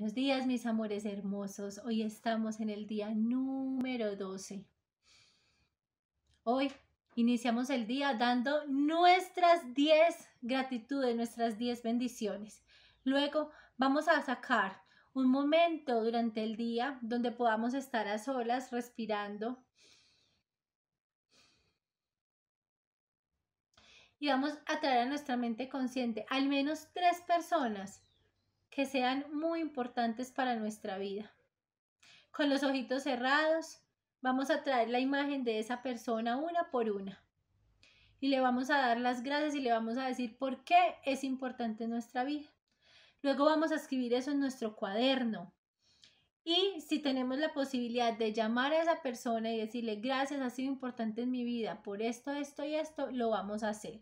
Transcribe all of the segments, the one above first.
Buenos días, mis amores hermosos. Hoy estamos en el día número 12. Hoy iniciamos el día dando nuestras 10 gratitudes, nuestras 10 bendiciones. Luego vamos a sacar un momento durante el día donde podamos estar a solas respirando. Y vamos a traer a nuestra mente consciente al menos tres personas que sean muy importantes para nuestra vida. Con los ojitos cerrados, vamos a traer la imagen de esa persona una por una. Y le vamos a dar las gracias y le vamos a decir por qué es importante en nuestra vida. Luego vamos a escribir eso en nuestro cuaderno. Y si tenemos la posibilidad de llamar a esa persona y decirle gracias, ha sido importante en mi vida por esto, esto y esto, lo vamos a hacer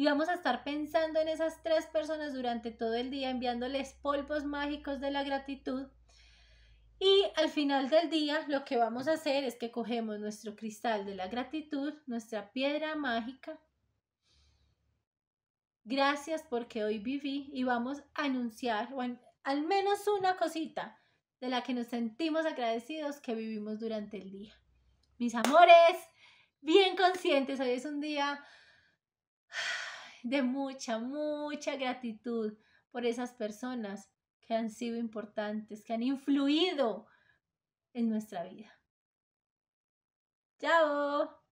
y vamos a estar pensando en esas tres personas durante todo el día, enviándoles polvos mágicos de la gratitud. Y al final del día lo que vamos a hacer es que cogemos nuestro cristal de la gratitud, nuestra piedra mágica. Gracias porque hoy viví y vamos a anunciar al menos una cosita de la que nos sentimos agradecidos que vivimos durante el día. Mis amores, bien conscientes, hoy es un día de mucha, mucha gratitud por esas personas que han sido importantes, que han influido en nuestra vida. ¡Chao!